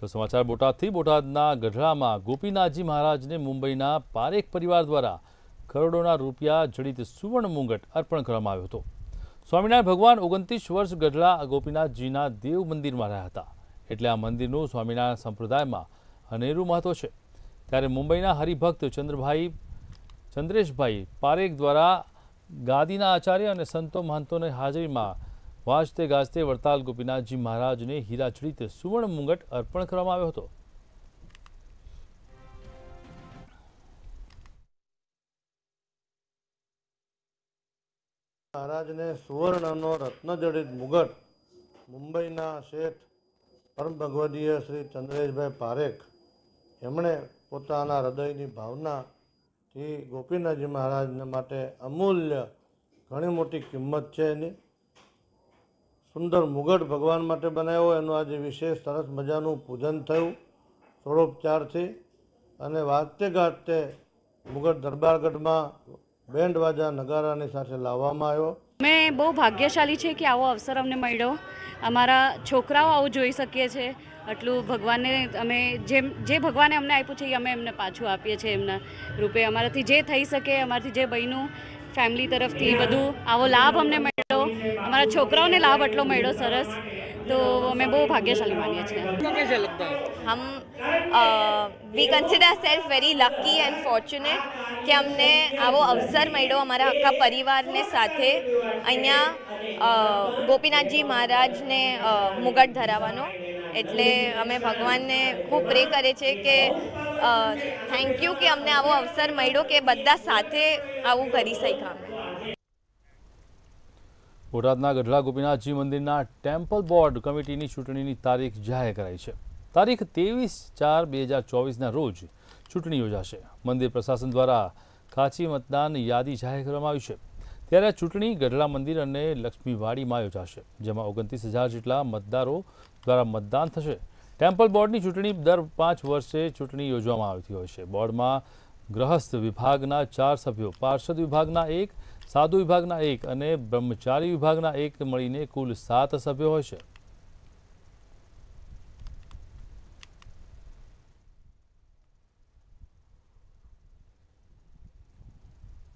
તો સમાચાર બોટાદથી બોટાદના ગઢડામાં ગોપીનાથજી મહારાજને મુંબઈના પારેખ પરિવાર દ્વારા કરોડોના રૂપિયા જડિત સુવર્ણ મુંગટ અર્પણ કરવામાં આવ્યો હતો સ્વામિનારાયણ ભગવાન ઓગણત્રીસ વર્ષ ગઢડા ગોપીનાથજીના દેવ મંદિરમાં રહ્યા હતા એટલે આ મંદિરનું સ્વામિનારાયણ સંપ્રદાયમાં અનેરું મહત્વ છે ત્યારે મુંબઈના હરિભક્ત ચંદ્રભાઈ ચંદ્રેશભાઈ પારેખ દ્વારા ગાદીના આચાર્ય અને સંતો મહંતોની હાજરીમાં વાજતે ગાજતે વડતાલ ગોપીનાથજી મહારાજને હીરાચડિત સુવર્ણ મુંગટ અર્પણ કરવામાં આવ્યો હતો મહારાજને સુવર્ણનો રત્નજડિત મુગટ મુંબઈના શેઠ પરમ ભગવદીય શ્રી ચંદ્રેશભાઈ પારેખ એમણે પોતાના હૃદયની ભાવનાથી ગોપીનાથજી મહારાજને માટે અમૂલ્ય ઘણી મોટી કિંમત છે એની સુંદર મુગટ ભગવાન માટે બનાવ્યો એનું આજે વિશેષ સરસ મજાનું પૂજન થયું ષોડોપચારથી અને વાજતે ગાજતે મુગટ દરબારગઢમાં બેન્ડ વાજા નગારાની સાથે લાવવામાં આવ્યો મેં બહુ ભાગ્યશાળી છે કે આવો અવસર અમને મળ્યો અમારા છોકરાઓ આવું જોઈ શકીએ છીએ આટલું ભગવાનને અમે જેમ જે ભગવાને અમને આપ્યું છે એ અમે એમને પાછું આપીએ છીએ એમના રૂપે અમારાથી જે થઈ શકે અમારાથી જે બહેનું ફેમિલી તરફથી બધું આવો લાભ અમને મળ્યો અમારા છોકરાઓને લાભ આટલો મળ્યો સરસ તો અમે બહુ ભાગ્યશાળી માનીએ છીએ હમ we consider self very lucky and fortunate કે અમને આવો અવસર મળ્યો અમારા આખા પરિવારને સાથે અહીંયા ગોપીનાથજી મહારાજને મુગટ ધરાવવાનો એટલે અમે ભગવાનને ખૂબ પ્રે કરે છે કે થેન્ક યુ કે અમને આવો અવસર મળ્યો કે બધા સાથે આવું કરી શક્યા બોટાદના ગઢડા ગોપીનાથજી મંદિરના ટેમ્પલ બોર્ડ કમિટીની ચૂંટણીની તારીખ જાહેર કરાઈ છે તારીખ ત્રેવીસ ચાર બે હજાર ચોવીસના રોજ ચૂંટણી યોજાશે મંદિર પ્રશાસન દ્વારા કાચી મતદાન યાદી જાહેર કરવામાં આવી છે ત્યારે ચૂંટણી ગઢડા મંદિર અને લક્ષ્મીવાડીમાં યોજાશે જેમાં ઓગણત્રીસ હજાર જેટલા મતદારો દ્વારા મતદાન થશે ટેમ્પલ બોર્ડની ચૂંટણી દર પાંચ વર્ષે ચૂંટણી યોજવામાં આવતી હોય છે બોર્ડમાં ગ્રહસ્થ વિભાગના ચાર સભ્યો પાર્ષદ વિભાગના એક સાધુ વિભાગના એક અને બ્રહ્મચારી વિભાગના એક મળીને કુલ સાત સભ્યો હોય છે